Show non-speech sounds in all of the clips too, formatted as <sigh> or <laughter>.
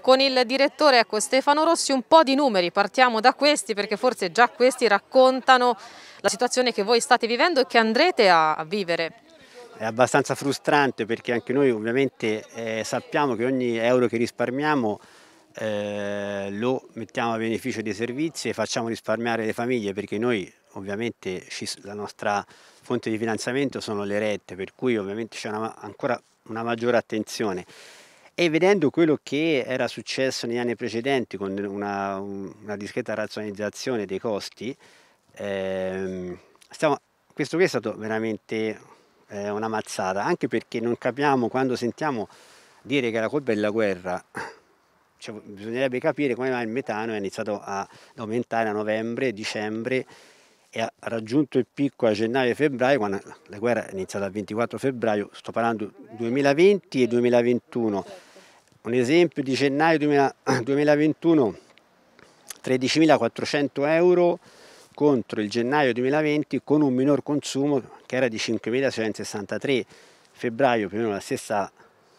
con il direttore ecco, Stefano Rossi un po' di numeri, partiamo da questi perché forse già questi raccontano la situazione che voi state vivendo e che andrete a vivere. È abbastanza frustrante perché anche noi ovviamente eh, sappiamo che ogni euro che risparmiamo eh, lo mettiamo a beneficio dei servizi e facciamo risparmiare le famiglie perché noi ovviamente ci, la nostra fonte di finanziamento sono le rette per cui ovviamente c'è ancora una maggiore attenzione e vedendo quello che era successo negli anni precedenti con una, una discreta razionalizzazione dei costi, ehm, stiamo, questo qui è stato veramente eh, una mazzata, anche perché non capiamo quando sentiamo dire che la colpa è della guerra, cioè, bisognerebbe capire come mai il metano è iniziato ad aumentare a novembre, dicembre e ha raggiunto il picco a gennaio e febbraio, quando la guerra è iniziata il 24 febbraio, sto parlando 2020 e 2021. Un esempio di gennaio 2021, 13.400 <clears throat> euro contro il gennaio 2020 con un minor consumo che era di 5.663, febbraio più o meno la stessa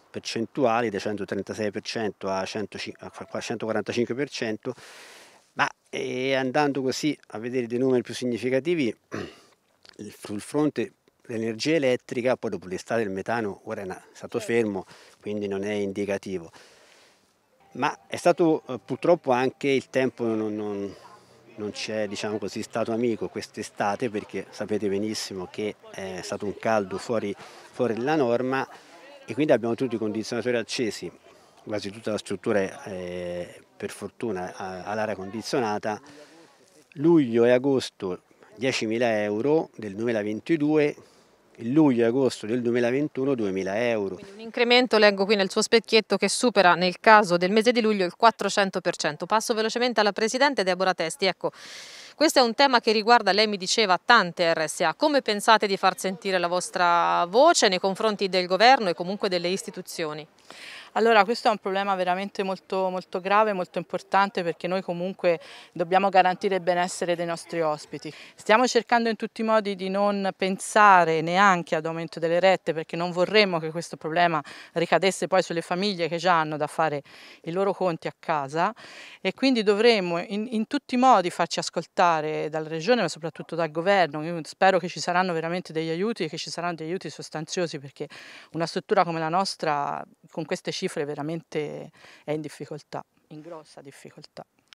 percentuale, da 136% a 145% e andando così a vedere dei numeri più significativi sul <clears throat> fronte dell'energia elettrica, poi dopo l'estate il metano ora è stato certo. fermo, quindi non è indicativo. Ma è stato eh, purtroppo anche il tempo non, non, non c'è diciamo così, stato amico quest'estate perché sapete benissimo che è stato un caldo fuori, fuori dalla norma e quindi abbiamo tutti i condizionatori accesi quasi tutta la struttura eh, per fortuna all'aria condizionata, luglio e agosto 10.000 euro del 2022 luglio e agosto del 2021 2.000 euro. Quindi un incremento, leggo qui nel suo specchietto, che supera nel caso del mese di luglio il 400%. Passo velocemente alla Presidente Deborah Testi. Ecco, questo è un tema che riguarda, lei mi diceva, tante RSA. Come pensate di far sentire la vostra voce nei confronti del governo e comunque delle istituzioni? Allora questo è un problema veramente molto, molto grave, molto importante perché noi comunque dobbiamo garantire il benessere dei nostri ospiti. Stiamo cercando in tutti i modi di non pensare neanche ad aumento delle rette perché non vorremmo che questo problema ricadesse poi sulle famiglie che già hanno da fare i loro conti a casa e quindi dovremmo in, in tutti i modi farci ascoltare aspettare dalla regione ma soprattutto dal governo. Io spero che ci saranno veramente degli aiuti e che ci saranno degli aiuti sostanziosi perché una struttura come la nostra con queste cifre veramente è in difficoltà, in grossa difficoltà.